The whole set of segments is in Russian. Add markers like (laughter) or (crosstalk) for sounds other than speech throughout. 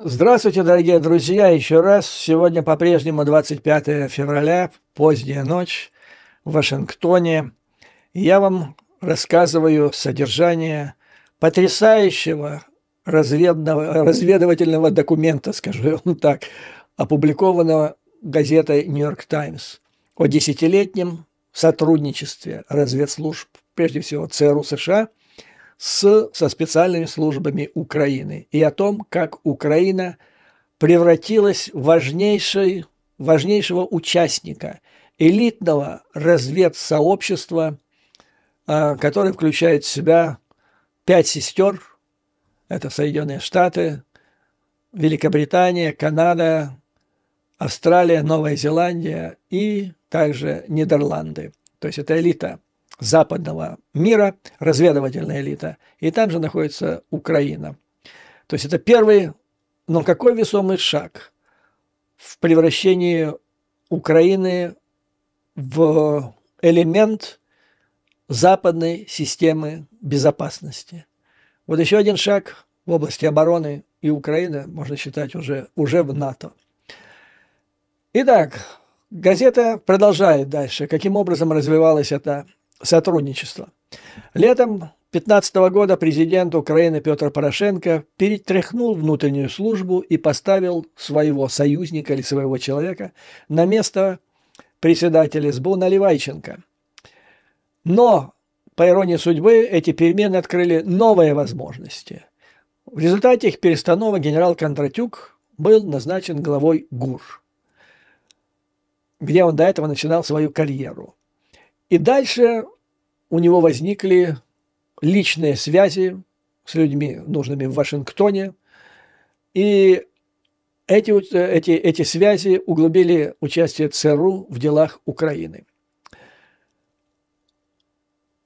Здравствуйте, дорогие друзья, еще раз. Сегодня по-прежнему 25 февраля, поздняя ночь в Вашингтоне. Я вам рассказываю содержание потрясающего разведного, разведывательного документа, скажу вам так, опубликованного газетой «Нью-Йорк Таймс» о десятилетнем сотрудничестве разведслужб, прежде всего ЦРУ США с, со специальными службами Украины и о том, как Украина превратилась в важнейший, важнейшего участника элитного разведсообщества, а, который включает в себя пять сестер, это Соединенные Штаты, Великобритания, Канада, Австралия, Новая Зеландия и также Нидерланды. То есть это элита западного мира, разведывательная элита, и там же находится Украина. То есть это первый, но какой весомый шаг в превращении Украины в элемент западной системы безопасности. Вот еще один шаг в области обороны и Украины можно считать уже, уже в НАТО. Итак, газета продолжает дальше, каким образом развивалась эта сотрудничества. Летом 2015 года президент Украины Петр Порошенко перетряхнул внутреннюю службу и поставил своего союзника или своего человека на место председателя СБУ Наливайченко. Но, по иронии судьбы, эти перемены открыли новые возможности. В результате их перестановок генерал Кондратюк был назначен главой ГУР, где он до этого начинал свою карьеру – и дальше у него возникли личные связи с людьми, нужными в Вашингтоне. И эти, э, эти, эти связи углубили участие ЦРУ в делах Украины.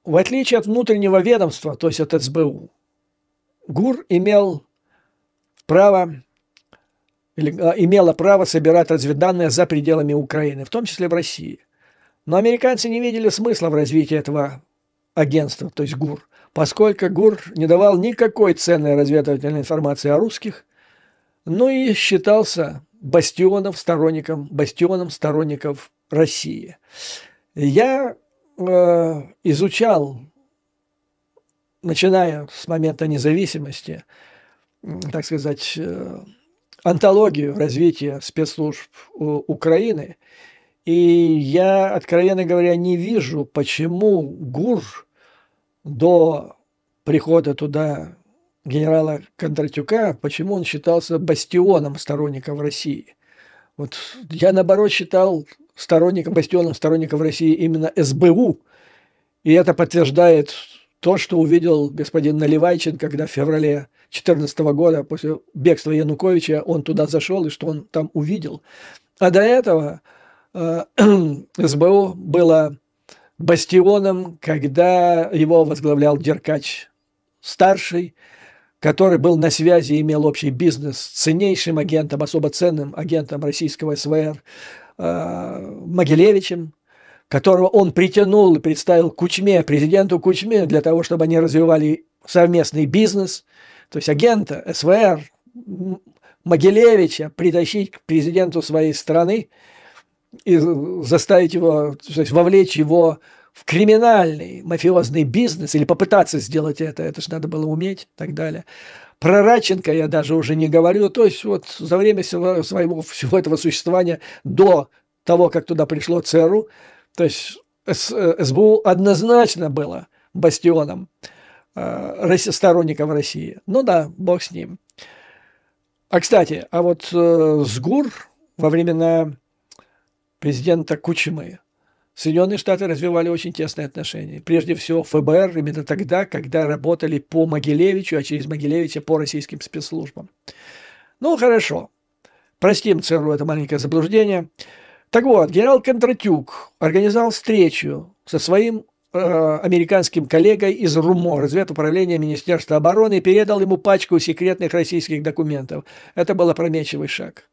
В отличие от внутреннего ведомства, то есть от СБУ, ГУР имел право, или, э, имела право собирать разведданные за пределами Украины, в том числе в России – но американцы не видели смысла в развитии этого агентства, то есть ГУР, поскольку ГУР не давал никакой ценной разведывательной информации о русских, ну и считался бастионом сторонником, бастионом сторонников России. Я э, изучал, начиная с момента независимости, так сказать, э, антологию развития спецслужб Украины – и я, откровенно говоря, не вижу, почему ГУР до прихода туда генерала Кондратюка, почему он считался бастионом сторонников России. Вот я, наоборот, считал сторонником, бастионом сторонников России именно СБУ, и это подтверждает то, что увидел господин Наливайчин, когда в феврале 2014 года, после бегства Януковича, он туда зашел и что он там увидел. А до этого Э, (clears throat) СБУ было бастионом, когда его возглавлял Деркач старший, который был на связи, имел общий бизнес с ценнейшим агентом, особо ценным агентом российского СВР э, Могилевичем, которого он притянул и представил Кучме, президенту Кучме, для того, чтобы они развивали совместный бизнес, то есть агента СВР Могилевича притащить к президенту своей страны – и заставить его, то есть вовлечь его в криминальный мафиозный бизнес или попытаться сделать это, это же надо было уметь и так далее. Про Радченко я даже уже не говорю. То есть вот за время всего, своего всего этого существования до того, как туда пришло ЦРУ, то есть СБУ э, однозначно было бастионом э, сторонников России. Ну да, бог с ним. А кстати, а вот э, Сгур во времена президента Кучмы. Соединенные Штаты развивали очень тесные отношения. Прежде всего, ФБР именно тогда, когда работали по Могилевичу, а через Могилевича по российским спецслужбам. Ну, хорошо. Простим ЦРУ это маленькое заблуждение. Так вот, генерал Кондратюк организовал встречу со своим э, американским коллегой из РУМО, разведуправления Министерства обороны, и передал ему пачку секретных российских документов. Это был опрометчивый шаг.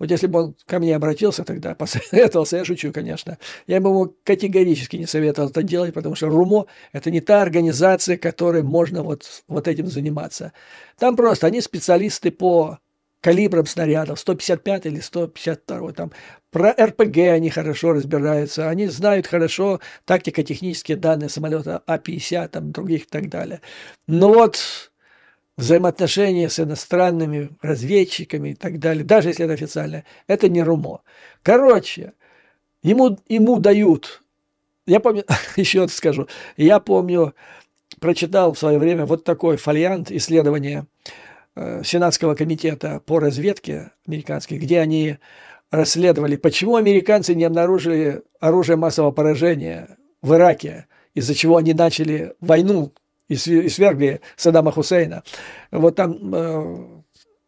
Вот если бы он ко мне обратился тогда, (laughs) посоветовался, я шучу, конечно. Я бы ему категорически не советовал это делать, потому что РУМО – это не та организация, которой можно вот, вот этим заниматься. Там просто они специалисты по калибрам снарядов, 155 или 152, там, про РПГ они хорошо разбираются, они знают хорошо тактико-технические данные самолета А-50, там, других и так далее. Но вот взаимоотношения с иностранными разведчиками и так далее, даже если это официально, это не РУМО. Короче, ему, ему дают, я помню, (laughs) еще раз скажу, я помню, прочитал в свое время вот такой фолиант исследования э, Сенатского комитета по разведке американской, где они расследовали, почему американцы не обнаружили оружие массового поражения в Ираке, из-за чего они начали войну и свергли Саддама Хусейна. Вот там э,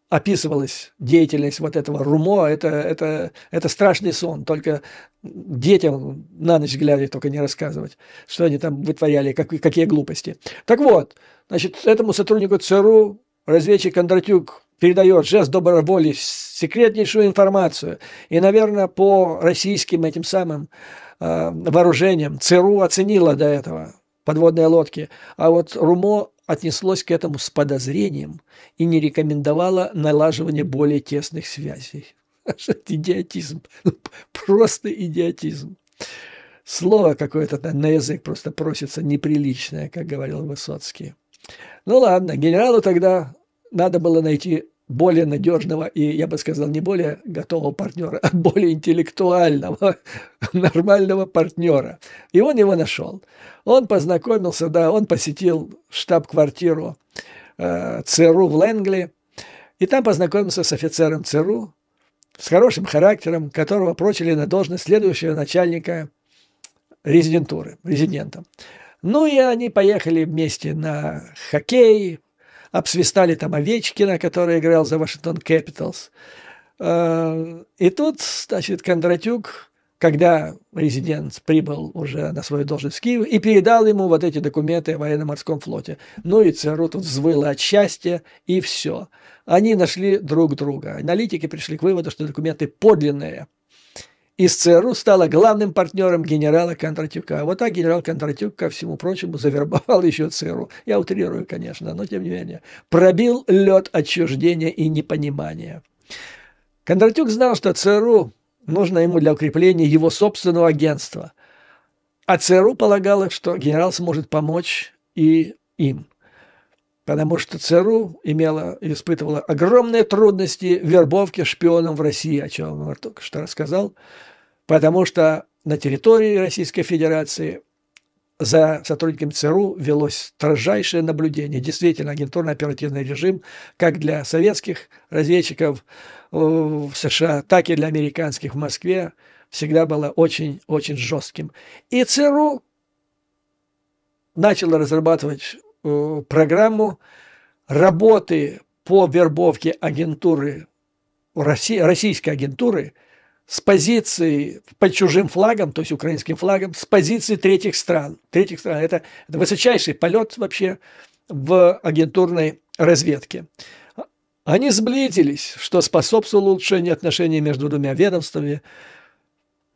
описывалась деятельность вот этого Румо, это, это, это страшный сон, только детям на ночь глядя только не рассказывать, что они там вытворяли, как, какие глупости. Так вот, значит, этому сотруднику ЦРУ разведчик Кондратюк передает жест доброй воли секретнейшую информацию. И, наверное, по российским этим самым э, вооружениям ЦРУ оценила до этого подводные лодки. А вот РУМО отнеслось к этому с подозрением и не рекомендовало налаживание более тесных связей. (laughs) Идиотизм. Ну, просто идиотизм. Слово какое-то на язык просто просится неприличное, как говорил Высоцкий. Ну ладно, генералу тогда надо было найти более надежного и, я бы сказал, не более готового партнера, а более интеллектуального, (laughs) нормального партнера. И он его нашел. Он познакомился, да, он посетил штаб-квартиру э, ЦРУ в Ленгли, и там познакомился с офицером ЦРУ, с хорошим характером, которого прочили на должность следующего начальника резидентуры, резидента. Ну и они поехали вместе на хоккей, обсвистали там Овечкина, который играл за Вашингтон Кэпиталс. Э, и тут, значит, Кондратюк, когда резидент прибыл уже на свою должность в Киев, и передал ему вот эти документы о военно-морском флоте. Ну и ЦРУ тут взвыло от счастья, и все. Они нашли друг друга. Аналитики пришли к выводу, что документы подлинные – из ЦРУ стала главным партнером генерала Кондратюка. А вот так генерал Кондратюк, ко всему прочему, завербовал еще ЦРУ. Я утрирую, конечно, но тем не менее. Пробил лед отчуждения и непонимания. Кондратюк знал, что ЦРУ нужно ему для укрепления его собственного агентства. А ЦРУ полагало, что генерал сможет помочь и им потому что ЦРУ имела, испытывала огромные трудности в вербовке шпионов в России, о чем я только что рассказал, потому что на территории Российской Федерации за сотрудниками ЦРУ велось строжайшее наблюдение. Действительно, агентурно-оперативный режим как для советских разведчиков э, в США, так и для американских в Москве всегда было очень-очень жестким. И ЦРУ начало разрабатывать Э, программу работы по вербовке агентуры, России, российской агентуры с позиции под чужим флагом, то есть украинским флагом, с позиции третьих стран. Третьих стран это, это высочайший полет вообще в агентурной разведке. Они сблизились, что способствовало улучшению отношений между двумя ведомствами.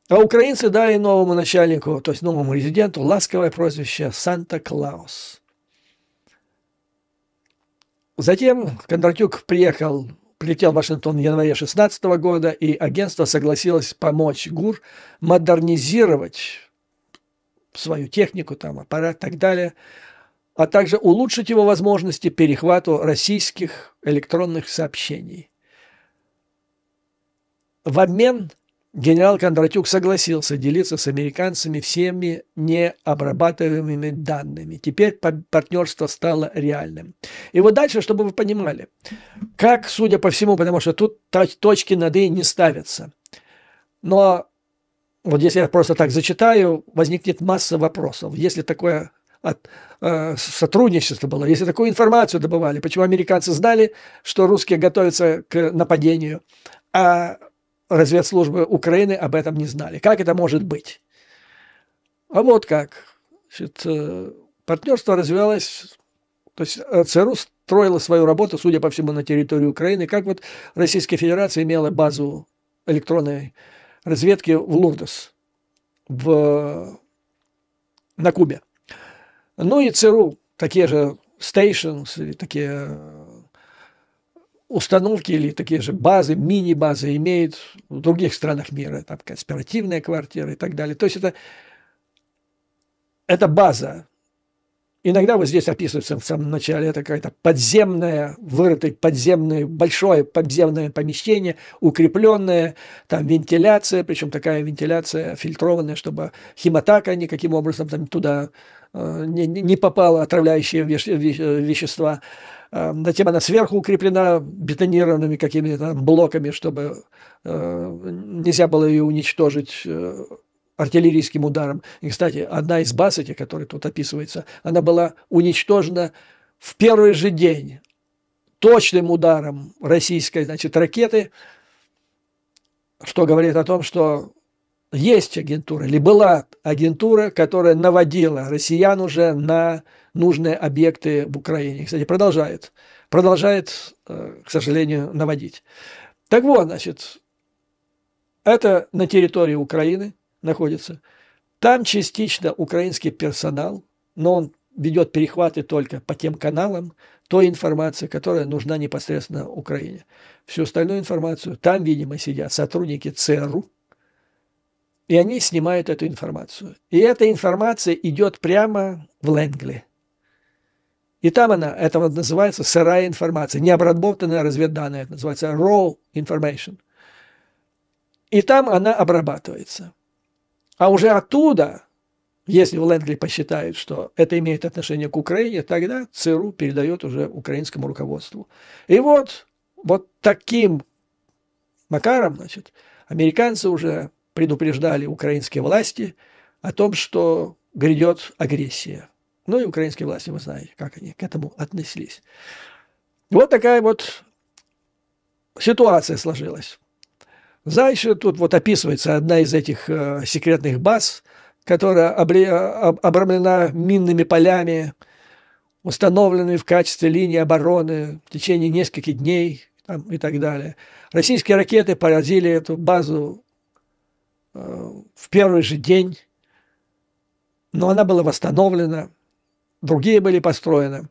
А украинцы дали новому начальнику, то есть новому резиденту, ласковое прозвище «Санта-Клаус». Затем Кондратюк приехал, прилетел в Вашингтон в январе 16 года, и агентство согласилось помочь ГУР модернизировать свою технику, там, аппарат и так далее, а также улучшить его возможности перехвату российских электронных сообщений. В обмен Генерал Кондратюк согласился делиться с американцами всеми необрабатываемыми данными. Теперь партнерство стало реальным. И вот дальше, чтобы вы понимали, как, судя по всему, потому что тут точки над «и» не ставятся. Но вот если я просто так зачитаю, возникнет масса вопросов. Если такое от, э, сотрудничество было, если такую информацию добывали, почему американцы знали, что русские готовятся к нападению, а разведслужбы Украины об этом не знали. Как это может быть? А вот как. Значит, э, партнерство развивалось, то есть э, ЦРУ строила свою работу, судя по всему, на территории Украины, как вот Российская Федерация имела базу электронной разведки в Лурдос, в, на Кубе. Ну и ЦРУ, такие же стейшнс, такие установки или такие же базы, мини-базы имеют в других странах мира, там конспиративная квартира и так далее. То есть это, это база. Иногда вот здесь описывается в самом начале, это какая-то подземная, вырытое подземное, большое подземное помещение, укрепленное, там вентиляция, причем такая вентиляция фильтрованная, чтобы химатака никаким образом там туда э, не, не попала, отравляющие вещества. Эм, затем она сверху укреплена бетонированными какими-то блоками, чтобы э, нельзя было ее уничтожить э, артиллерийским ударом. И, кстати, одна из баз этих, которая тут описывается, она была уничтожена в первый же день точным ударом российской, значит, ракеты, что говорит о том, что есть агентура или была агентура, которая наводила россиян уже на нужные объекты в Украине. Кстати, продолжает. Продолжает, э, к сожалению, наводить. Так вот, значит, это на территории Украины находится. Там частично украинский персонал, но он ведет перехваты только по тем каналам, той информации, которая нужна непосредственно Украине. Всю остальную информацию там, видимо, сидят сотрудники ЦРУ – и они снимают эту информацию. И эта информация идет прямо в Лэнгли. И там она, это вот называется сырая информация, не обработанная разведданная, это называется raw information. И там она обрабатывается. А уже оттуда, если в Лэнгли посчитают, что это имеет отношение к Украине, тогда ЦРУ передает уже украинскому руководству. И вот, вот таким макаром, значит, американцы уже предупреждали украинские власти о том, что грядет агрессия. Ну и украинские власти, вы знаете, как они к этому относились. Вот такая вот ситуация сложилась. Дальше тут вот описывается одна из этих э, секретных баз, которая обре, а, об, обрамлена минными полями, установленными в качестве линии обороны в течение нескольких дней там, и так далее. Российские ракеты поразили эту базу Э, в первый же день, но она была восстановлена, другие были построены.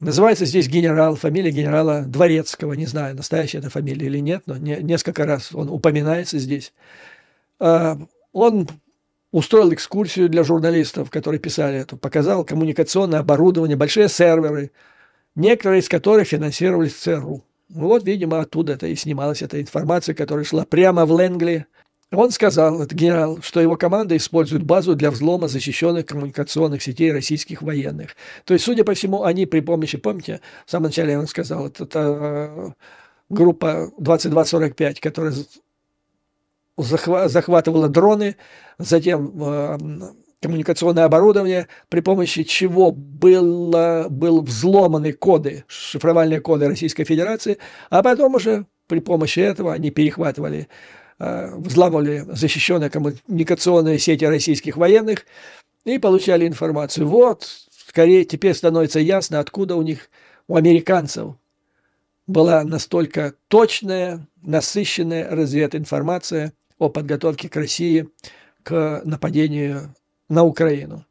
Называется здесь генерал, фамилия генерала Дворецкого, не знаю, настоящая это фамилия или нет, но не, несколько раз он упоминается здесь. Э, он устроил экскурсию для журналистов, которые писали это, показал коммуникационное оборудование, большие серверы, некоторые из которых финансировались ЦРУ. Ну вот, видимо, оттуда это и снималась эта информация, которая шла прямо в Ленгли – он сказал, этот генерал, что его команда использует базу для взлома защищенных коммуникационных сетей российских военных. То есть, судя по всему, они при помощи, помните, в самом начале я вам сказал, это, это группа 2245, которая захва захватывала дроны, затем э, коммуникационное оборудование, при помощи чего было, был взломаны коды, шифровальные коды Российской Федерации, а потом уже при помощи этого они перехватывали Э, взламывали защищенные коммуникационные сети российских военных и получали информацию. Вот, скорее, теперь становится ясно, откуда у них, у американцев, была настолько точная, насыщенная развединформация о подготовке к России к нападению на Украину.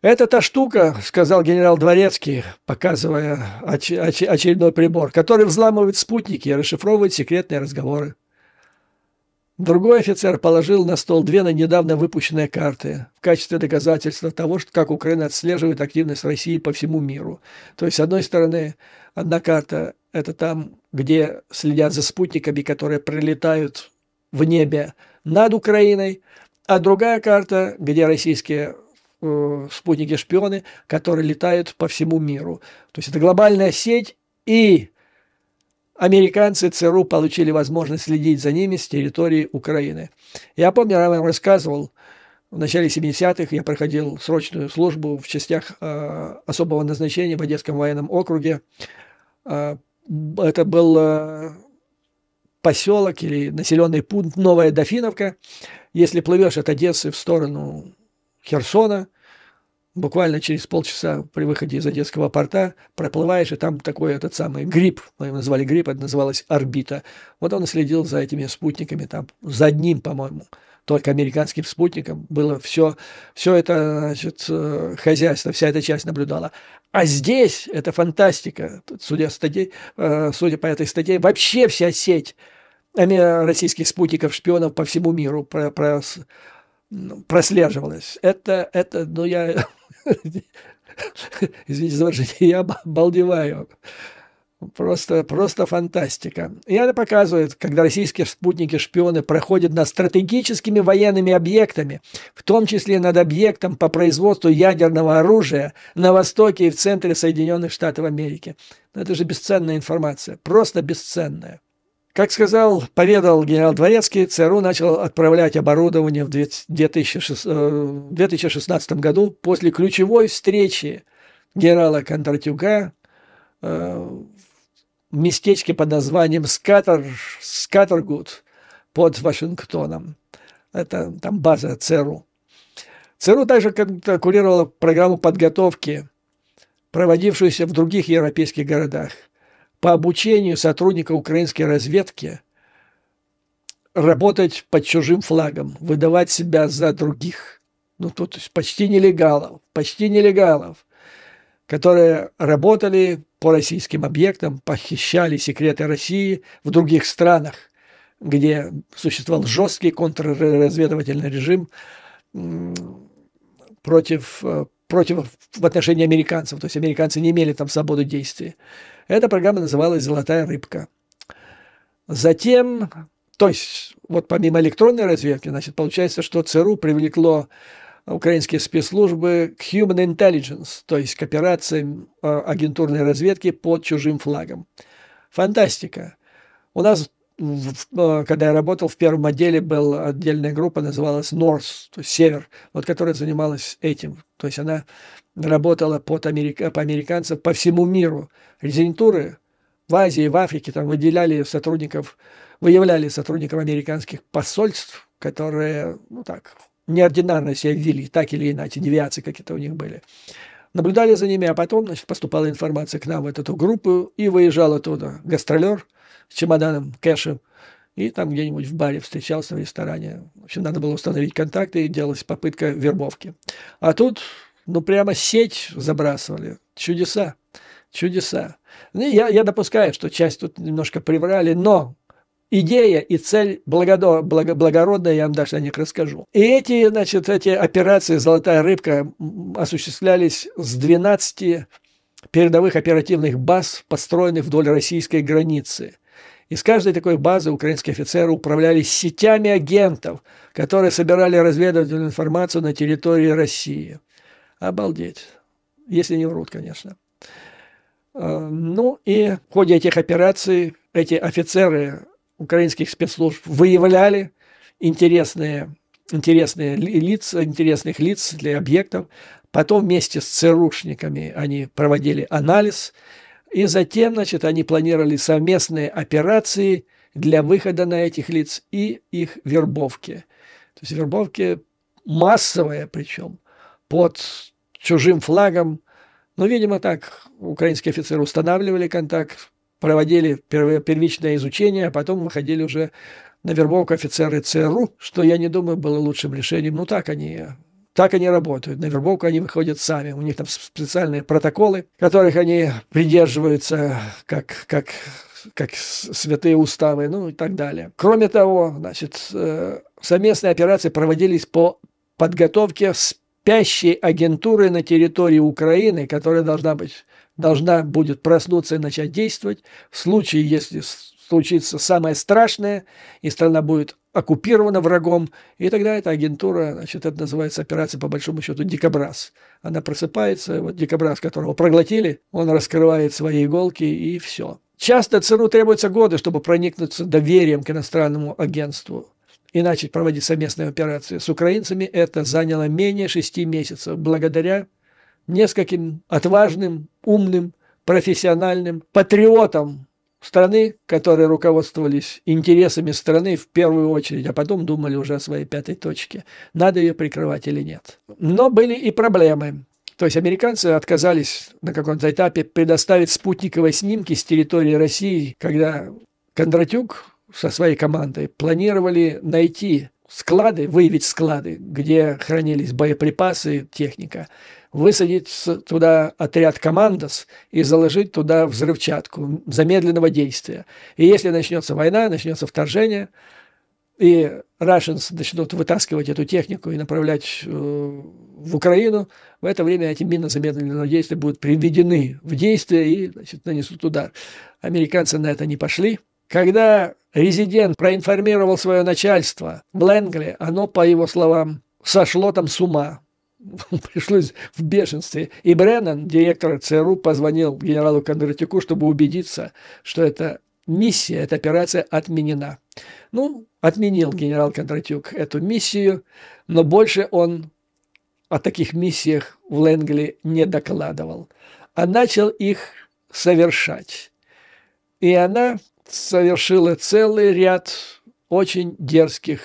«Это та штука», – сказал генерал Дворецкий, показывая оч- оч- очередной прибор, который взламывает спутники и расшифровывает секретные разговоры. Другой офицер положил на стол две на недавно выпущенные карты в качестве доказательства того, что как Украина отслеживает активность России по всему миру. То есть, с одной стороны, одна карта – это там, где следят за спутниками, которые прилетают в небе над Украиной, а другая карта, где российские э, спутники-шпионы, которые летают по всему миру. То есть, это глобальная сеть и Американцы ЦРУ получили возможность следить за ними с территории Украины. Я помню, я вам рассказывал, в начале 70-х я проходил срочную службу в частях э, особого назначения в Одесском военном округе. Э, это был э, поселок или населенный пункт Новая Дофиновка. Если плывешь от Одессы в сторону Херсона – буквально через полчаса при выходе из одесского порта проплываешь, и там такой этот самый гриб, мы его назвали гриб, это называлась орбита. Вот он следил за этими спутниками, там, за одним, по-моему, только американским спутником было все, все это значит, э, хозяйство, вся эта часть наблюдала. А здесь это фантастика, судя, статье, э, судя по этой статье, вообще вся сеть российских спутников-шпионов по всему миру про, про ну, прослеживалось. Это, это, ну я, (laughs) извините за выражение, я обалдеваю. Просто, просто фантастика. И это показывает, когда российские спутники-шпионы проходят над стратегическими военными объектами, в том числе над объектом по производству ядерного оружия на востоке и в центре Соединенных Штатов Америки. Но ну, это же бесценная информация, просто бесценная. Как сказал, поведал генерал Дворецкий, ЦРУ начал отправлять оборудование в 2016 э, году после ключевой встречи генерала Кондратюка э, в местечке под названием Скатер, Скатергуд под Вашингтоном. Это там база ЦРУ. ЦРУ также конкурировала программу подготовки, проводившуюся в других европейских городах – по обучению сотрудника украинской разведки работать под чужим флагом, выдавать себя за других. Ну, тут почти нелегалов, почти нелегалов, которые работали по российским объектам, похищали секреты России в других странах, где существовал жесткий контрразведывательный режим против, э, против, в отношении американцев. То есть американцы не имели там свободы действий. Эта программа называлась «Золотая рыбка». Затем, то есть, вот помимо электронной разведки, значит, получается, что ЦРУ привлекло украинские спецслужбы к human intelligence, то есть к операциям э, агентурной разведки под чужим флагом. Фантастика. У нас, э, когда я работал в первом отделе, была отдельная группа, называлась North, то есть Север, вот которая занималась этим. То есть она работала под америка, по американцев по всему миру. Резидентуры в Азии, в Африке там выделяли сотрудников, выявляли сотрудников американских посольств, которые, ну так, неординарно себя вели, так или иначе, девиации какие-то у них были. Наблюдали за ними, а потом значит, поступала информация к нам в эту группу, и выезжал оттуда гастролер с чемоданом, кэшем, и там где-нибудь в баре встречался, в ресторане. В общем, надо было установить контакты, и делалась попытка вербовки. А тут ну прямо сеть забрасывали. Чудеса, чудеса. Ну, я, я допускаю, что часть тут немножко приврали, но идея и цель благодо, благо, благородная, я вам дальше о них расскажу. И эти, значит, эти операции «Золотая рыбка» осуществлялись с 12 передовых оперативных баз, построенных вдоль российской границы. Из каждой такой базы украинские офицеры управлялись сетями агентов, которые собирали разведывательную информацию на территории России. Обалдеть. Если не врут, конечно. А, ну и в ходе этих операций эти офицеры украинских спецслужб выявляли интересные, интересные лица, интересных лиц для объектов. Потом вместе с ЦРУшниками они проводили анализ. И затем, значит, они планировали совместные операции для выхода на этих лиц и их вербовки. То есть вербовки массовые причем – под чужим флагом. Ну, видимо, так украинские офицеры устанавливали контакт, проводили первичное изучение, а потом выходили уже на вербовку офицеры ЦРУ, что, я не думаю, было лучшим решением. Ну, так они так они работают. На вербовку они выходят сами. У них там специальные протоколы, которых они придерживаются как, как, как святые уставы, ну и так далее. Кроме того, значит, э, совместные операции проводились по подготовке с спящей агентуры на территории Украины, которая должна, быть, должна будет проснуться и начать действовать в случае, если случится самое страшное, и страна будет оккупирована врагом, и тогда эта агентура, значит, это называется операция по большому счету дикобраз. Она просыпается, вот дикобраз, которого проглотили, он раскрывает свои иголки и все. Часто ЦРУ требуются годы, чтобы проникнуться доверием к иностранному агентству и начать проводить совместные операции с украинцами, это заняло менее шести месяцев, благодаря нескольким отважным, умным, профессиональным патриотам страны, которые руководствовались интересами страны в первую очередь, а потом думали уже о своей пятой точке, надо ее прикрывать или нет. Но были и проблемы. То есть американцы отказались на каком-то этапе предоставить спутниковые снимки с территории России, когда Кондратюк со своей командой планировали найти склады, выявить склады, где хранились боеприпасы, техника, высадить туда отряд командос и заложить туда взрывчатку замедленного действия. И если начнется война, начнется вторжение, и Russians начнут вытаскивать эту технику и направлять э, в Украину, в это время эти мины замедленного действия будут приведены в действие и значит, нанесут удар. Американцы на это не пошли – когда резидент проинформировал свое начальство в Ленгли, оно, по его словам, сошло там с ума. (laughs) Пришлось в бешенстве. И Бреннан, директор ЦРУ, позвонил генералу Кондратюку, чтобы убедиться, что эта миссия, эта операция отменена. Ну, отменил генерал Кондратюк эту миссию, но больше он о таких миссиях в Ленгли не докладывал, а начал их совершать. И она совершила целый ряд очень дерзких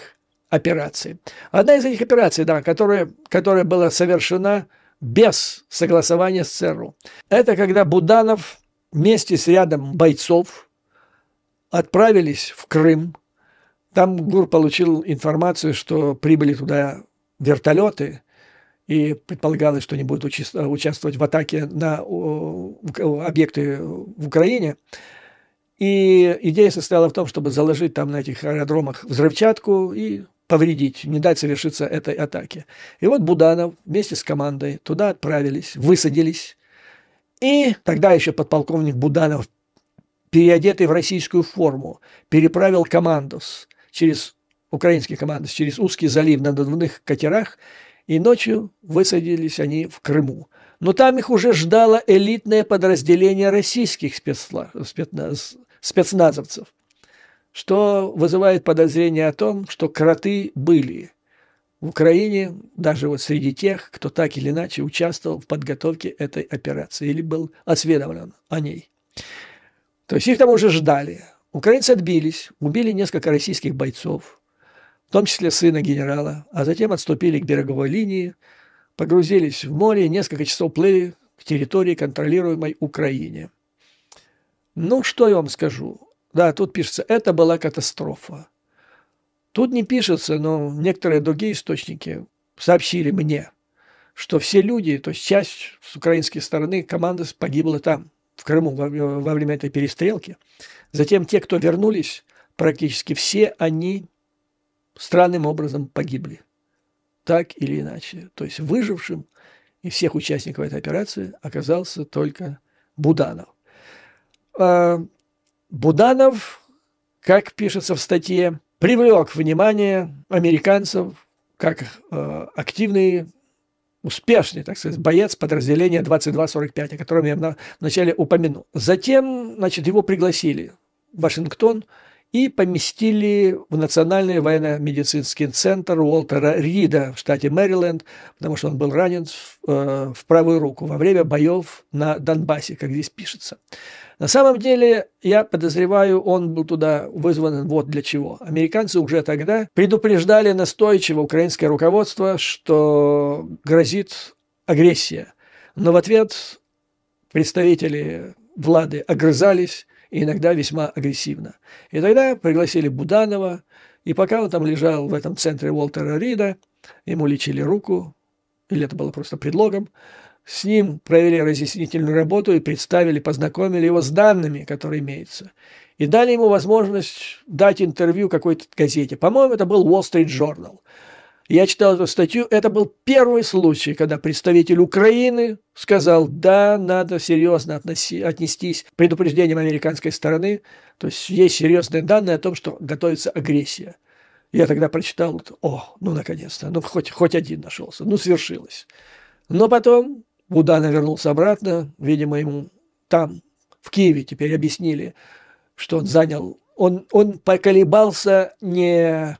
операций. Одна из этих операций, да, которая, которая была совершена без согласования с ЦРУ, это когда Буданов вместе с рядом бойцов отправились в Крым. Там ГУР получил информацию, что прибыли туда вертолеты, и предполагалось, что они будут участвовать в атаке на объекты в Украине – и идея состояла в том, чтобы заложить там на этих аэродромах взрывчатку и повредить, не дать совершиться этой атаке. И вот Буданов вместе с командой туда отправились, высадились. И тогда еще подполковник Буданов, переодетый в российскую форму, переправил командос через украинский командос через узкий залив на надувных катерах, и ночью высадились они в Крыму. Но там их уже ждало элитное подразделение российских спецслужб, спецназовцев, что вызывает подозрение о том, что кроты были в Украине, даже вот среди тех, кто так или иначе участвовал в подготовке этой операции или был осведомлен о ней. То есть их там уже ждали. Украинцы отбились, убили несколько российских бойцов, в том числе сына генерала, а затем отступили к береговой линии, погрузились в море и несколько часов плыли к территории, контролируемой Украине. Ну, что я вам скажу? Да, тут пишется, это была катастрофа. Тут не пишется, но некоторые другие источники сообщили мне, что все люди, то есть часть с украинской стороны команды погибла там, в Крыму, во, э, во время этой перестрелки. Затем те, кто вернулись, практически все они странным образом погибли. Так или иначе. То есть выжившим и всех участников этой операции оказался только Буданов. А, Буданов, как пишется в статье, привлек внимание американцев как а, активный, успешный, так сказать, боец подразделения 2245, о котором я вначале упомянул. Затем, значит, его пригласили в Вашингтон и поместили в Национальный военно-медицинский центр Уолтера Рида в штате Мэриленд, потому что он был ранен в, э, в правую руку во время боев на Донбассе, как здесь пишется. На самом деле, я подозреваю, он был туда вызван вот для чего. Американцы уже тогда предупреждали настойчиво украинское руководство, что грозит агрессия. Но в ответ представители Влады огрызались, и иногда весьма агрессивно. И тогда пригласили Буданова, и пока он там лежал в этом центре Уолтера Рида, ему лечили руку, или это было просто предлогом, с ним провели разъяснительную работу и представили, познакомили его с данными, которые имеются. И дали ему возможность дать интервью какой-то газете. По-моему, это был Wall Street Journal. Я читал эту статью. Это был первый случай, когда представитель Украины сказал, да, надо серьезно относи, отнестись к предупреждениям американской стороны. То есть есть серьезные данные о том, что готовится агрессия. Я тогда прочитал, о, ну наконец-то, ну хоть, хоть один нашелся, ну свершилось. Но потом Будана вернулся обратно, видимо, ему там, в Киеве, теперь объяснили, что он занял, он, он поколебался не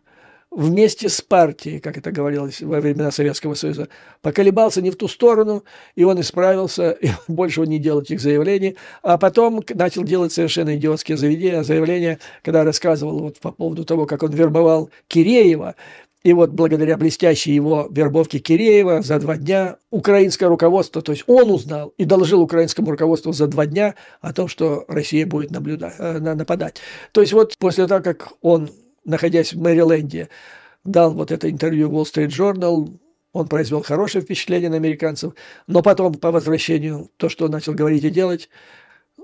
вместе с партией, как это говорилось во времена Советского Союза, поколебался не в ту сторону, и он исправился, (laughs) и больше он не делал этих заявлений, а потом начал делать совершенно идиотские заявления, заявления когда рассказывал вот по поводу того, как он вербовал Киреева, и вот благодаря блестящей его вербовке Киреева за два дня украинское руководство, то есть он узнал и доложил украинскому руководству за два дня о том, что Россия будет наблюдать, э, нападать. То есть вот после того, как он, находясь в Мэриленде, дал вот это интервью Wall Street Journal, он произвел хорошее впечатление на американцев, но потом по возвращению то, что он начал говорить и делать,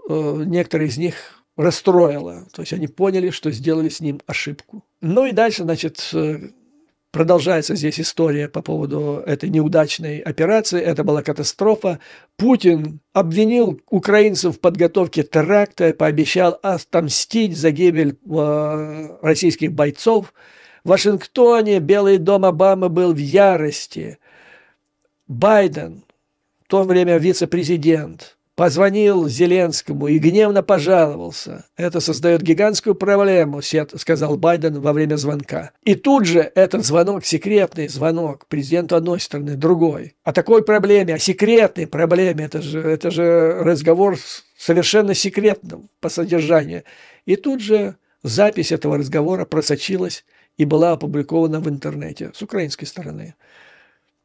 э, некоторые из них расстроило. То есть они поняли, что сделали с ним ошибку. Ну и дальше, значит, э, Продолжается здесь история по поводу этой неудачной операции. Это была катастрофа. Путин обвинил украинцев в подготовке теракта, пообещал отомстить за гибель э, российских бойцов. В Вашингтоне Белый дом Обамы был в ярости. Байден, в то время вице-президент – Позвонил Зеленскому и гневно пожаловался. «Это создает гигантскую проблему», — сказал Байден во время звонка. И тут же этот звонок — секретный звонок, президенту одной стороны, другой. О такой проблеме, о секретной проблеме, это же, это же разговор совершенно секретным по содержанию. И тут же запись этого разговора просочилась и была опубликована в интернете с украинской стороны.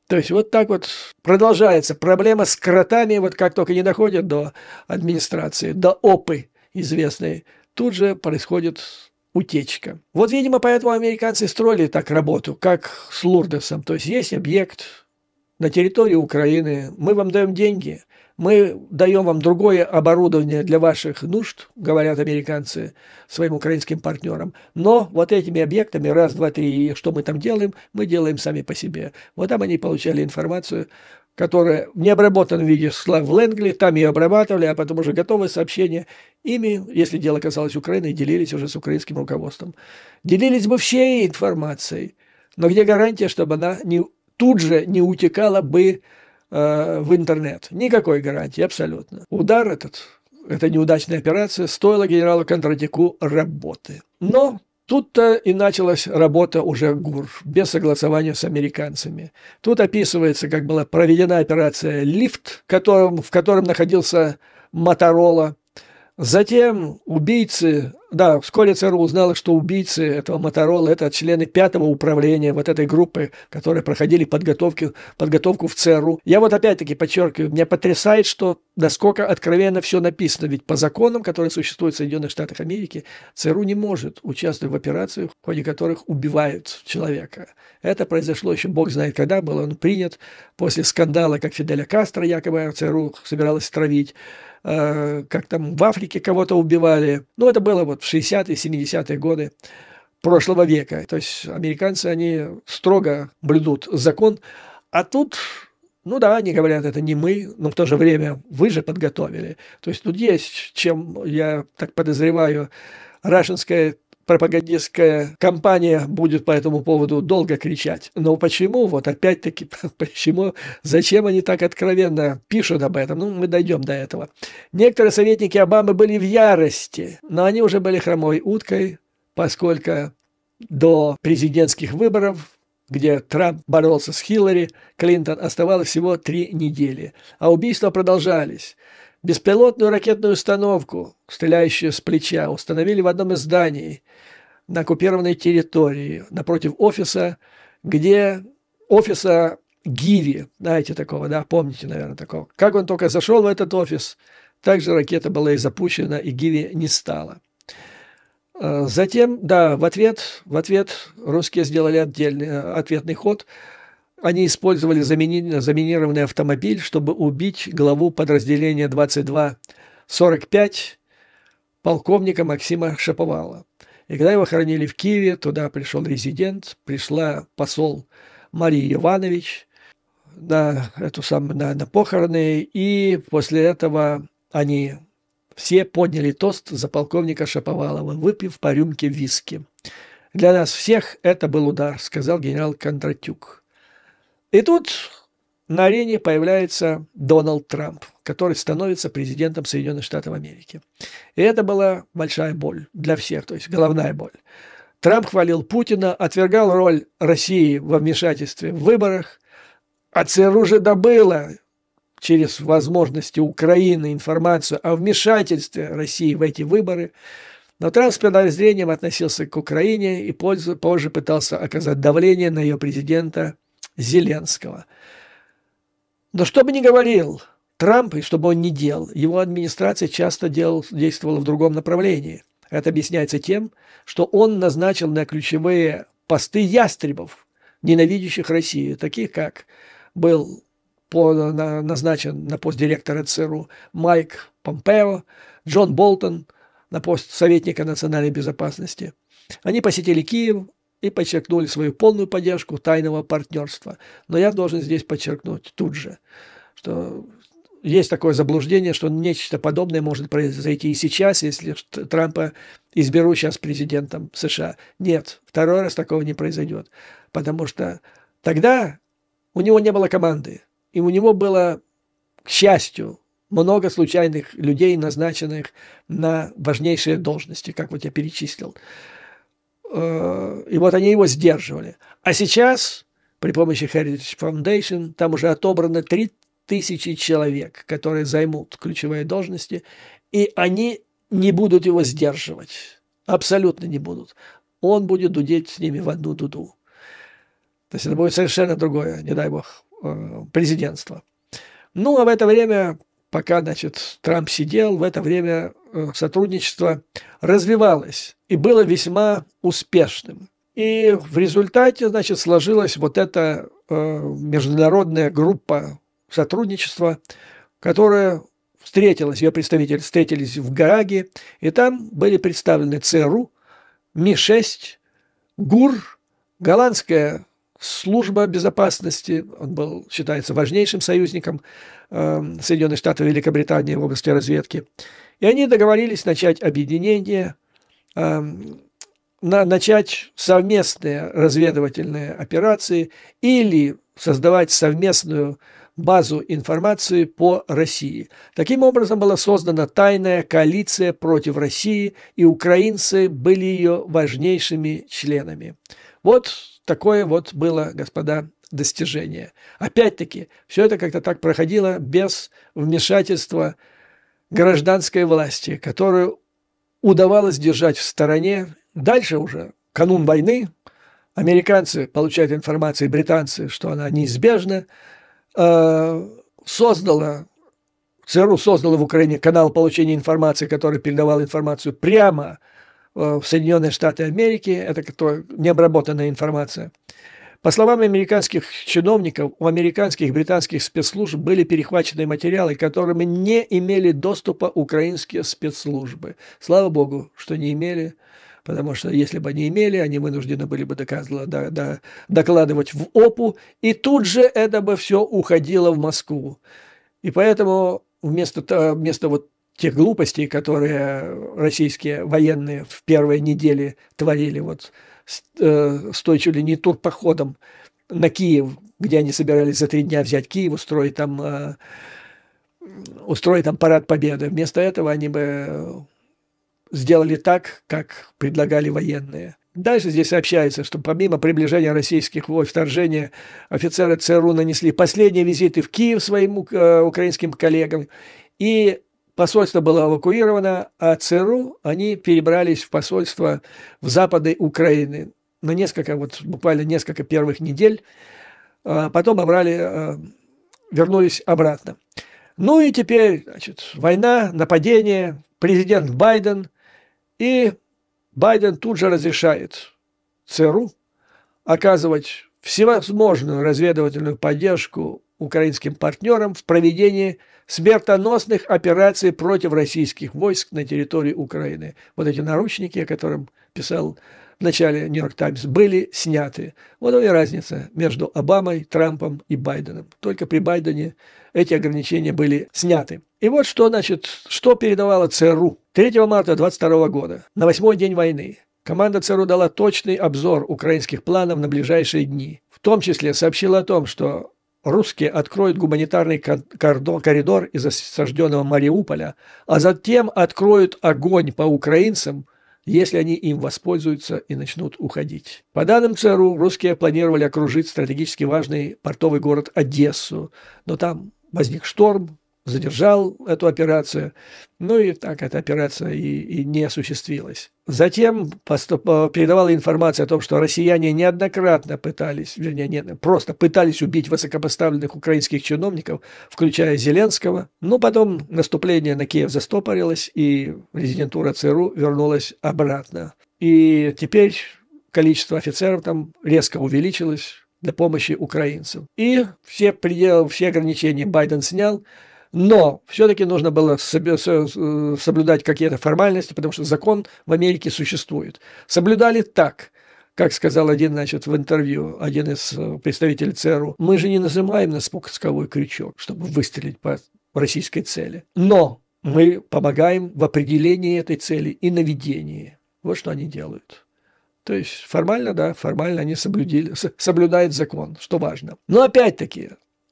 То есть вот так вот продолжается проблема с кротами, вот как только не доходят до администрации, до ОПы известные, тут же происходит утечка. Вот, видимо, поэтому американцы строили так работу, как с Лурдесом. То есть есть объект на территории Украины, мы вам даем деньги, мы даем вам другое оборудование для ваших нужд, говорят американцы своим украинским партнерам. Но вот этими объектами, раз, два, три, и что мы там делаем, мы делаем сами по себе. Вот там они получали информацию, которая в необработанном виде шла в Ленгли, там ее обрабатывали, а потом уже готовые сообщения. Ими, если дело касалось Украины, делились уже с украинским руководством. Делились бы всей информацией. Но где гарантия, чтобы она не, тут же не утекала бы Э, в интернет. Никакой гарантии, абсолютно. Удар этот, эта неудачная операция, стоила генералу Кондратюку работы. Но Тут-то и началась работа уже ГУР, без согласования с американцами. Тут описывается, как была проведена операция «Лифт», в котором находился Моторола, Затем убийцы, да, вскоре ЦРУ узнала, что убийцы этого Моторола – это члены пятого управления вот этой группы, которые проходили подготовки, подготовку в ЦРУ. Я вот опять-таки подчеркиваю, меня потрясает, что насколько откровенно все написано. Ведь по законам, которые существуют в Соединенных Штатах Америки, ЦРУ не может участвовать в операциях, в ходе которых убивают человека. Это произошло еще бог знает когда, был он принят после скандала, как Фиделя Кастро якобы ЦРУ собиралась травить. Э, как там в Африке кого-то убивали. Ну, это было вот в 60-е, 70-е годы прошлого века. То есть американцы, они строго блюдут закон, а тут ну да, они говорят, это не мы, но в то же время вы же подготовили. То есть тут есть, чем, я так подозреваю, рашинская пропагандистская компания будет по этому поводу долго кричать. Но почему? Вот опять-таки, (laughs) почему? Зачем они так откровенно пишут об этом? Ну, мы дойдем до этого. Некоторые советники Обамы были в ярости, но они уже были хромой уткой, поскольку до президентских выборов где Трамп боролся с Хиллари, Клинтон оставалось всего три недели, а убийства продолжались. Беспилотную ракетную установку, стреляющую с плеча, установили в одном из зданий на оккупированной территории, напротив офиса, где офиса Гиви, знаете такого, да, помните, наверное, такого. Как он только зашел в этот офис, также ракета была и запущена, и Гиви не стало. Э, затем, да, в ответ, в ответ русские сделали отдельный ответный ход – они использовали замини... заминированный автомобиль, чтобы убить главу подразделения 2245 полковника Максима Шаповала. И когда его хоронили в Киеве, туда пришел резидент, пришла посол Мария Иванович на, эту сам, на, на похороны, и после этого они все подняли тост за полковника Шаповалова, выпив по рюмке виски. «Для нас всех это был удар», – сказал генерал Кондратюк. И тут на арене появляется Дональд Трамп, который становится президентом Соединенных Штатов Америки. И это была большая боль для всех, то есть головная боль. Трамп хвалил Путина, отвергал роль России во вмешательстве в выборах, а ЦРУ же добыла через возможности Украины информацию о вмешательстве России в эти выборы. Но Трамп с подозрением относился к Украине и позже пытался оказать давление на ее президента Зеленского. Но что бы ни говорил Трамп, и что бы он ни делал, его администрация часто делал, действовала в другом направлении. Это объясняется тем, что он назначил на ключевые посты ястребов, ненавидящих Россию, таких как был по, на, назначен на пост директора ЦРУ Майк Помпео, Джон Болтон на пост советника национальной безопасности. Они посетили Киев, и подчеркнули свою полную поддержку тайного партнерства. Но я должен здесь подчеркнуть тут же, что есть такое заблуждение, что нечто подобное может произойти и сейчас, если Трампа изберу сейчас президентом США. Нет, второй раз такого не произойдет, потому что тогда у него не было команды, и у него было, к счастью, много случайных людей, назначенных на важнейшие должности, как вот я перечислил. Э, и вот они его сдерживали. А сейчас при помощи Heritage Foundation там уже отобрано 3000 человек, которые займут ключевые должности, и они не будут его сдерживать. Абсолютно не будут. Он будет дудеть с ними в одну дуду. То есть это будет совершенно другое, не дай бог, э, президентство. Ну, а в это время, пока, значит, Трамп сидел, в это время Э, сотрудничество развивалось и было весьма успешным. И в результате, значит, сложилась вот эта э, международная группа сотрудничества, которая встретилась, ее представители встретились в Гааге, и там были представлены ЦРУ, Ми-6, ГУР, голландская служба безопасности, он был, считается, важнейшим союзником э, Соединенных Штатов Великобритании в области разведки, и они договорились начать объединение, эм, начать совместные разведывательные операции или создавать совместную базу информации по России. Таким образом была создана тайная коалиция против России, и украинцы были ее важнейшими членами. Вот такое вот было, господа, достижение. Опять-таки, все это как-то так проходило без вмешательства гражданской власти, которую удавалось держать в стороне. Дальше уже, канун войны, американцы получают информацию, британцы, что она неизбежна, э, создала, ЦРУ создала в Украине канал получения информации, который передавал информацию прямо э, в Соединенные Штаты Америки, это необработанная информация – по словам американских чиновников, у американских и британских спецслужб были перехвачены материалы, которыми не имели доступа украинские спецслужбы. Слава богу, что не имели, потому что если бы не имели, они вынуждены были бы докладывать в ОПУ, и тут же это бы все уходило в Москву. И поэтому вместо, вместо вот тех глупостей, которые российские военные в первой неделе творили вот с э, чуть ли не турпоходом на Киев, где они собирались за три дня взять Киев, устроить там, э, устроить там парад победы. Вместо этого они бы э, сделали так, как предлагали военные. Дальше здесь сообщается, что помимо приближения российских войск вторжения, офицеры ЦРУ нанесли последние визиты в Киев своим э, украинским коллегам и Посольство было эвакуировано, а ЦРУ они перебрались в посольство в западной Украины на несколько, вот буквально несколько первых недель. А потом обрали, э, вернулись обратно. Ну и теперь значит, война, нападение, президент Байден. И Байден тут же разрешает ЦРУ оказывать всевозможную разведывательную поддержку украинским партнерам в проведении смертоносных операций против российских войск на территории Украины. Вот эти наручники, о котором писал в начале «Нью-Йорк Таймс», были сняты. Вот и разница между Обамой, Трампом и Байденом. Только при Байдене эти ограничения были сняты. И вот что, значит, что передавала ЦРУ 3 марта 2022 года, на восьмой день войны. Команда ЦРУ дала точный обзор украинских планов на ближайшие дни. В том числе сообщила о том, что русские откроют гуманитарный кордон, коридор из осажденного Мариуполя, а затем откроют огонь по украинцам, если они им воспользуются и начнут уходить. По данным ЦРУ, русские планировали окружить стратегически важный портовый город Одессу, но там возник шторм, задержал эту операцию. Ну и так эта операция и, и не осуществилась. Затем поступ, э, передавала информация о том, что россияне неоднократно пытались, вернее, не, просто пытались убить высокопоставленных украинских чиновников, включая Зеленского. Но потом наступление на Киев застопорилось, и резидентура ЦРУ вернулась обратно. И теперь количество офицеров там резко увеличилось для помощи украинцам. И все пределы, все ограничения Байден снял, но все-таки нужно было э, соблюдать какие-то формальности, потому что закон в Америке существует. Соблюдали так – как сказал один, значит, в интервью, один из э, представителей ЦРУ, мы же не нажимаем на спусковой крючок, чтобы выстрелить по российской цели. Но мы помогаем в определении этой цели и наведении. Вот что они делают. То есть формально, да, формально они соблюдили, соблюдают закон, что важно. Но опять-таки,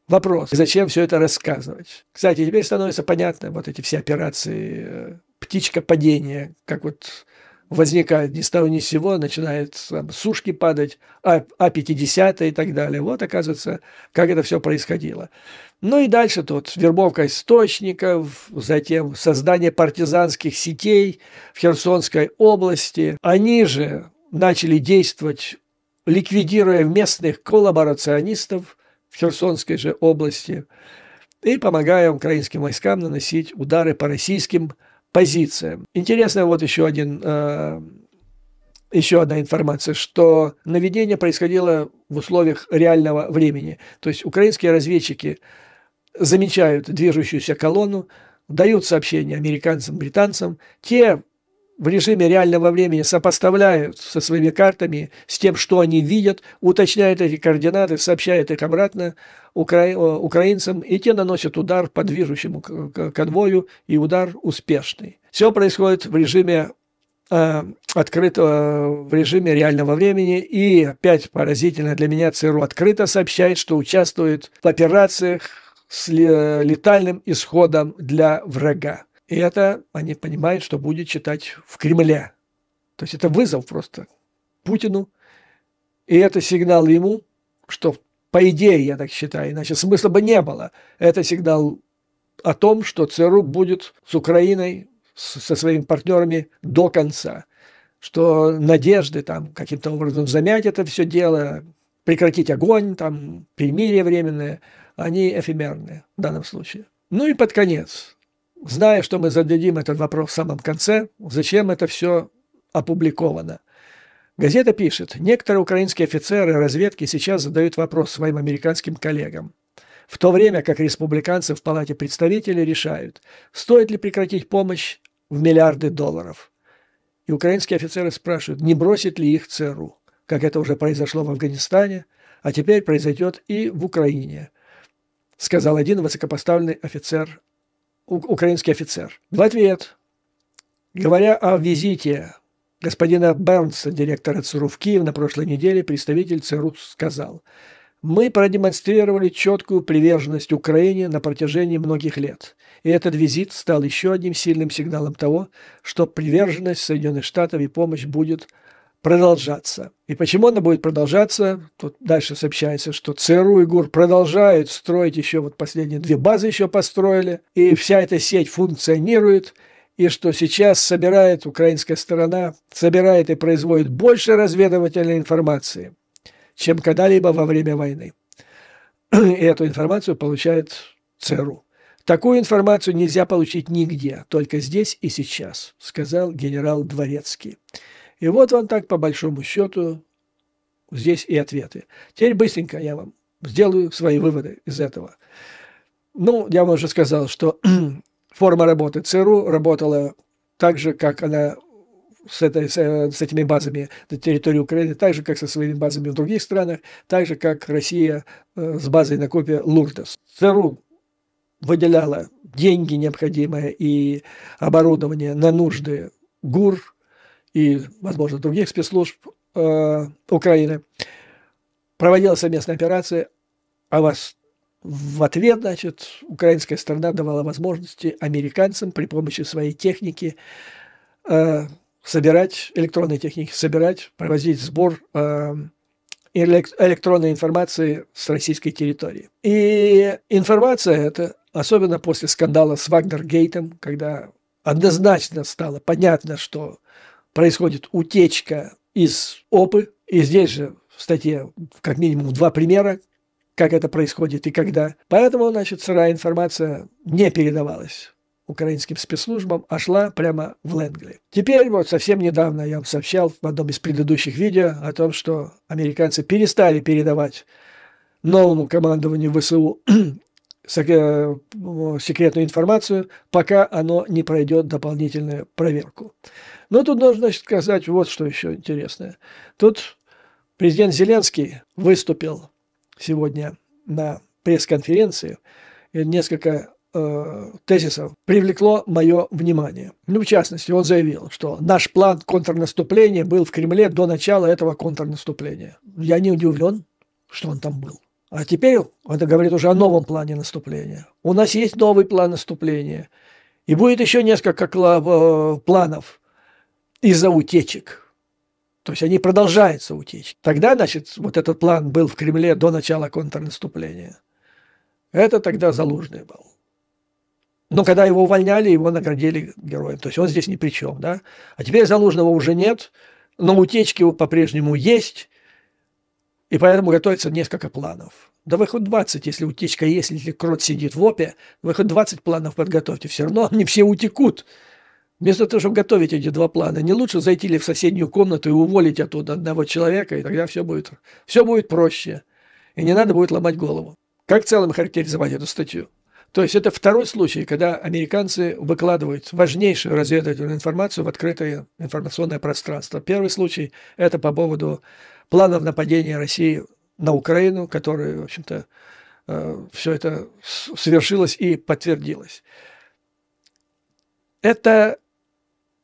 Вопрос, зачем все это рассказывать? Кстати, теперь становится понятно, вот эти все операции, э, птичка падения, как вот возникает ни с того ни с сего, начинает там, сушки падать, а, а 50 и так далее. Вот, оказывается, как это все происходило. Ну и дальше тут вербовка источников, затем создание партизанских сетей в Херсонской области. Они же начали действовать, ликвидируя местных коллаборационистов – в Херсонской же области, и помогая украинским войскам наносить удары по российским позициям. Интересно, вот еще один э, еще одна информация, что наведение происходило в условиях реального времени. То есть украинские разведчики замечают движущуюся колонну, дают сообщение американцам, британцам, те в режиме реального времени сопоставляют со своими картами, с тем, что они видят, уточняют эти координаты, сообщают их обратно укра... украинцам, и те наносят удар по движущему конвою, и удар успешный. Все происходит в режиме э, открытого, в режиме реального времени. И опять поразительно для меня ЦРУ открыто сообщает, что участвует в операциях с летальным исходом для врага. И это они понимают, что будет читать в Кремле. То есть это вызов просто Путину. И это сигнал ему, что по идее, я так считаю, иначе смысла бы не было. Это сигнал о том, что ЦРУ будет с Украиной, с, со своими партнерами до конца. Что надежды там каким-то образом замять это все дело, прекратить огонь, там, перемирие временное, они эфемерные в данном случае. Ну и под конец, зная, что мы зададим этот вопрос в самом конце, зачем это все опубликовано. Газета пишет, некоторые украинские офицеры разведки сейчас задают вопрос своим американским коллегам. В то время как республиканцы в Палате представителей решают, стоит ли прекратить помощь в миллиарды долларов. И украинские офицеры спрашивают, не бросит ли их ЦРУ, как это уже произошло в Афганистане, а теперь произойдет и в Украине, сказал один высокопоставленный офицер украинский офицер. В ответ, говоря о визите господина Бернса, директора ЦРУ в Киев, на прошлой неделе представитель ЦРУ сказал, «Мы продемонстрировали четкую приверженность Украине на протяжении многих лет, и этот визит стал еще одним сильным сигналом того, что приверженность Соединенных Штатов и помощь будет – продолжаться. И почему она будет продолжаться? Тут дальше сообщается, что ЦРУ и ГУР продолжают строить еще, вот последние две базы еще построили, и вся эта сеть функционирует, и что сейчас собирает украинская сторона, собирает и производит больше разведывательной информации, чем когда-либо во время войны. И эту информацию получает ЦРУ. Такую информацию нельзя получить нигде, только здесь и сейчас, сказал генерал Дворецкий. И вот вам так, по большому счету, здесь и ответы. Теперь быстренько я вам сделаю свои выводы из этого. Ну, я вам уже сказал, что (clears throat) форма работы ЦРУ работала так же, как она с, этой, с, э, с этими базами на территории Украины, так же, как со своими базами в других странах, так же, как Россия э, с базой на копе Лурдос. ЦРУ выделяла деньги необходимые и оборудование на нужды ГУР, и, возможно, других спецслужб э, Украины, проводила совместные операции, а вас в ответ, значит, украинская сторона давала возможности американцам при помощи своей техники э, собирать, электронной техники собирать, проводить сбор э, электронной информации с российской территории. И информация эта, особенно после скандала с Вагнергейтом, когда однозначно стало понятно, что происходит утечка из опы. И здесь же в статье как минимум два примера, как это происходит и когда. Поэтому, значит, сырая информация не передавалась украинским спецслужбам, а шла прямо в Ленгли. Теперь вот совсем недавно я вам сообщал в одном из предыдущих видео о том, что американцы перестали передавать новому командованию ВСУ (clears throat) э, секретную информацию, пока оно не пройдет дополнительную проверку. Но ну, тут нужно значит, сказать вот что еще интересное. Тут президент Зеленский выступил сегодня на пресс-конференции, и несколько э, тезисов привлекло мое внимание. Ну, в частности, он заявил, что наш план контрнаступления был в Кремле до начала этого контрнаступления. Я не удивлен, что он там был. А теперь это говорит уже о новом плане наступления. У нас есть новый план наступления. И будет еще несколько э, планов из-за утечек. То есть они продолжаются утечки. Тогда, значит, вот этот план был в Кремле до начала контрнаступления. Это тогда Залужный был. Но когда его увольняли, его наградили героем. То есть он здесь ни при чем. Да? А теперь Залужного уже нет, но утечки по-прежнему есть, и поэтому готовится несколько планов. Да вы хоть 20, если утечка есть, если крот сидит в опе, вы хоть 20 планов подготовьте. Все равно они все утекут. Вместо того, чтобы готовить эти два плана, не лучше зайти ли в соседнюю комнату и уволить оттуда одного человека, и тогда все будет, все будет проще. И не надо будет ломать голову. Как в целом характеризовать эту статью? То есть это второй случай, когда американцы выкладывают важнейшую разведывательную информацию в открытое информационное пространство. Первый случай – это по поводу планов нападения России на Украину, которые, в общем-то, э, все это свершилось и подтвердилось. Это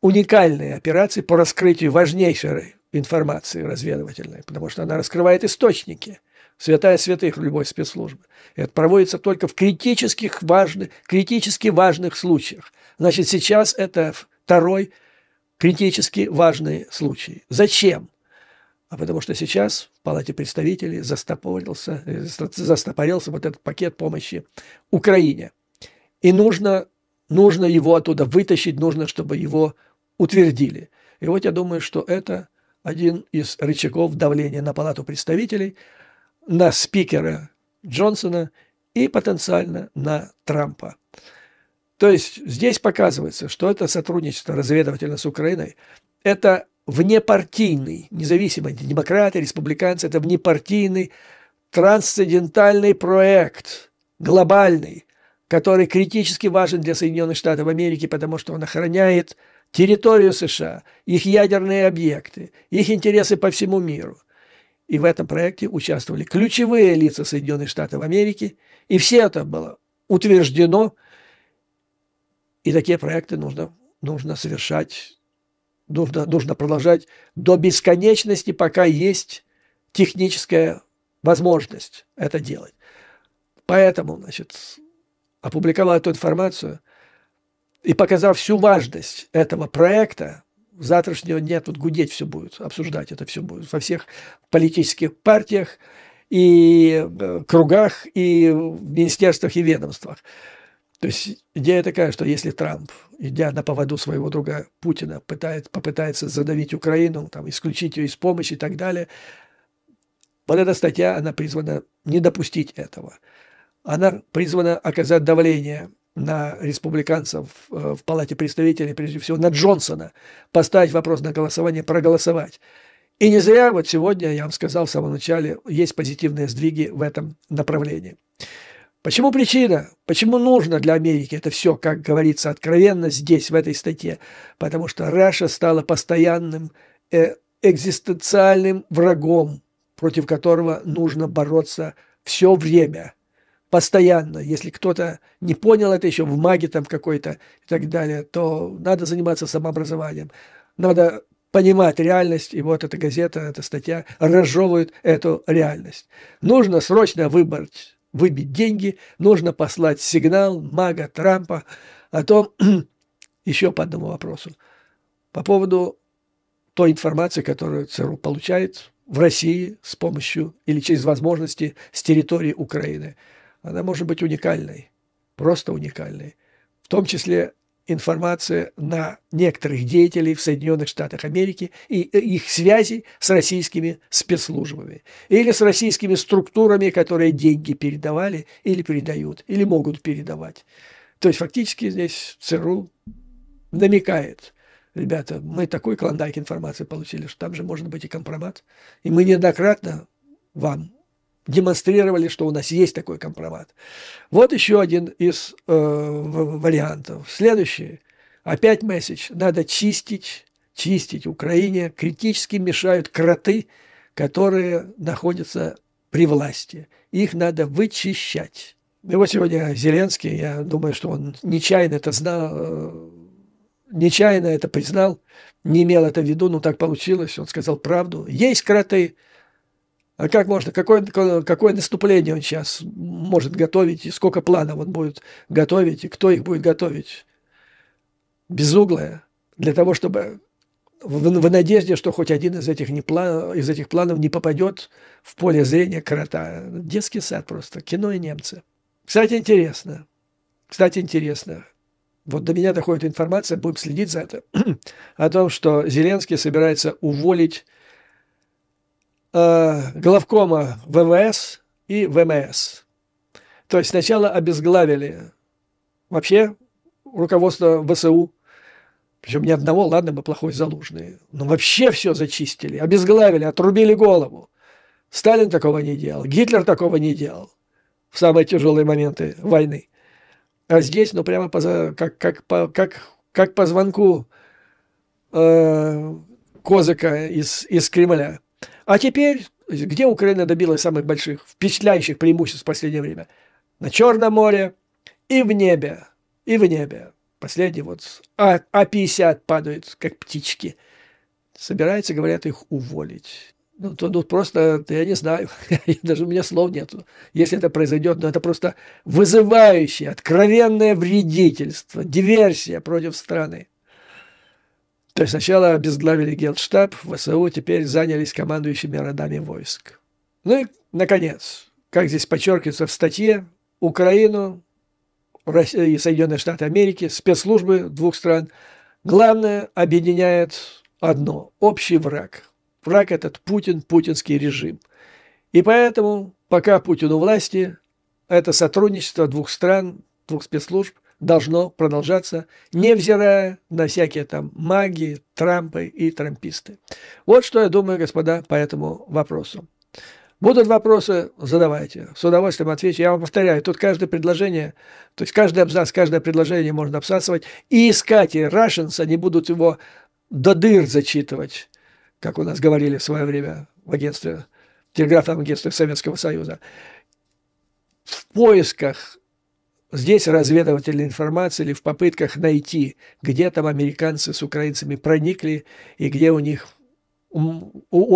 уникальные операции по раскрытию важнейшей информации разведывательной, потому что она раскрывает источники, святая святых любой спецслужбы. Это проводится только в критических важных, критически важных случаях. Значит, сейчас это второй критически важный случай. Зачем? А потому что сейчас в Палате представителей застопорился, э, застопорился вот этот пакет помощи Украине. И нужно, нужно его оттуда вытащить, нужно, чтобы его утвердили. И вот я думаю, что это один из рычагов давления на Палату представителей, на спикера Джонсона и потенциально на Трампа. То есть здесь показывается, что это сотрудничество разведывательно с Украиной – это внепартийный, независимый, демократы, республиканцы, это внепартийный трансцендентальный проект, глобальный, который критически важен для Соединенных Штатов Америки, потому что он охраняет территорию США, их ядерные объекты, их интересы по всему миру. И в этом проекте участвовали ключевые лица Соединенных Штатов Америки, и все это было утверждено, и такие проекты нужно, нужно совершать, нужно, нужно продолжать до бесконечности, пока есть техническая возможность это делать. Поэтому, значит, опубликовал эту информацию – и показал всю важность этого проекта, завтрашнего дня тут гудеть все будет, обсуждать это все будет во всех политических партиях и э, кругах, и в министерствах и ведомствах. То есть идея такая, что если Трамп, идя на поводу своего друга Путина, пытает, попытается задавить Украину, там, исключить ее из помощи и так далее, вот эта статья, она призвана не допустить этого. Она призвана оказать давление на республиканцев э, в Палате представителей, прежде всего на Джонсона, поставить вопрос на голосование, проголосовать. И не зря вот сегодня, я вам сказал в самом начале, есть позитивные сдвиги в этом направлении. Почему причина? Почему нужно для Америки это все, как говорится откровенно здесь, в этой статье? Потому что Раша стала постоянным э, экзистенциальным врагом, против которого нужно бороться все время – постоянно. Если кто-то не понял это еще в маге там какой-то и так далее, то надо заниматься самообразованием. Надо понимать реальность, и вот эта газета, эта статья разжевывает эту реальность. Нужно срочно выбрать, выбить деньги, нужно послать сигнал мага Трампа о том, (clears throat) еще по одному вопросу, по поводу той информации, которую ЦРУ получает в России с помощью или через возможности с территории Украины она может быть уникальной, просто уникальной. В том числе информация на некоторых деятелей в Соединенных Штатах Америки и э, их связи с российскими спецслужбами или с российскими структурами, которые деньги передавали или передают, или могут передавать. То есть фактически здесь ЦРУ намекает, ребята, мы такой клондайк информации получили, что там же может быть и компромат. И мы неоднократно вам демонстрировали, что у нас есть такой компромат. Вот еще один из э, вариантов. Следующий. Опять месседж. Надо чистить, чистить. Украине критически мешают кроты, которые находятся при власти. Их надо вычищать. И вот сегодня Зеленский, я думаю, что он нечаянно это знал, э, нечаянно это признал, не имел это в виду, но так получилось, он сказал правду. Есть кроты, а как можно, какое, какое наступление он сейчас может готовить, и сколько планов он будет готовить, и кто их будет готовить? Безуглое. Для того, чтобы в, в надежде, что хоть один из этих, не план, из этих планов не попадет в поле зрения крота. Детский сад просто, кино и немцы. Кстати, интересно. Кстати, интересно. Вот до меня доходит информация, будем следить за это, (clears throat) о том, что Зеленский собирается уволить Э, главкома ВВС и ВМС. То есть сначала обезглавили вообще руководство ВСУ, причем ни одного, ладно бы, плохой залужный, но вообще все зачистили, обезглавили, отрубили голову. Сталин такого не делал, Гитлер такого не делал в самые тяжелые моменты войны. А здесь, ну, прямо по, как, как, по, как, как по звонку э, Козыка из, из Кремля – а теперь, где Украина добилась самых больших, впечатляющих преимуществ в последнее время? На Черном море и в небе. И в небе. Последний вот а, А-50 падают, как птички. собирается говорят, их уволить. Ну, то, ну просто, я не знаю, (laughs) даже у меня слов нету, Если это произойдет, но ну, это просто вызывающее, откровенное вредительство, диверсия против страны. То есть сначала обезглавили генштаб, ВСУ теперь занялись командующими родами войск. Ну и, наконец, как здесь подчеркивается в статье, Украину и Соединенные Штаты Америки, спецслужбы двух стран, главное объединяет одно – общий враг. Враг этот – Путин, путинский режим. И поэтому, пока Путин у власти, это сотрудничество двух стран, двух спецслужб – должно продолжаться, невзирая на всякие там магии, трампы и трамписты. Вот что я думаю, господа, по этому вопросу. Будут вопросы, задавайте. С удовольствием отвечу. Я вам повторяю, тут каждое предложение, то есть каждый абзац, каждое предложение можно обсасывать. И искать и Рашенса, не будут его до дыр зачитывать, как у нас говорили в свое время в агентстве, в телеграфном агентстве Советского Союза. В поисках Здесь разведывательной информации или в попытках найти, где там американцы с украинцами проникли и где у них у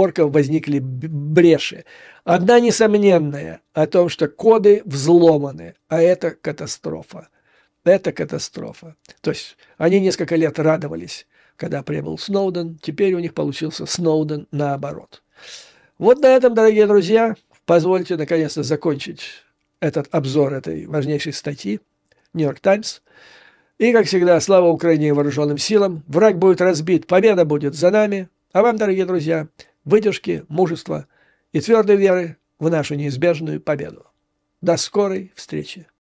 орков возникли бреши. Одна несомненная о том, что коды взломаны, а это катастрофа. Это катастрофа. То есть они несколько лет радовались, когда прибыл Сноуден. Теперь у них получился Сноуден наоборот. Вот на этом, дорогие друзья, позвольте наконец-то закончить этот обзор этой важнейшей статьи «Нью-Йорк Таймс». И, как всегда, слава Украине и вооруженным силам. Враг будет разбит, победа будет за нами. А вам, дорогие друзья, выдержки, мужества и твердой веры в нашу неизбежную победу. До скорой встречи!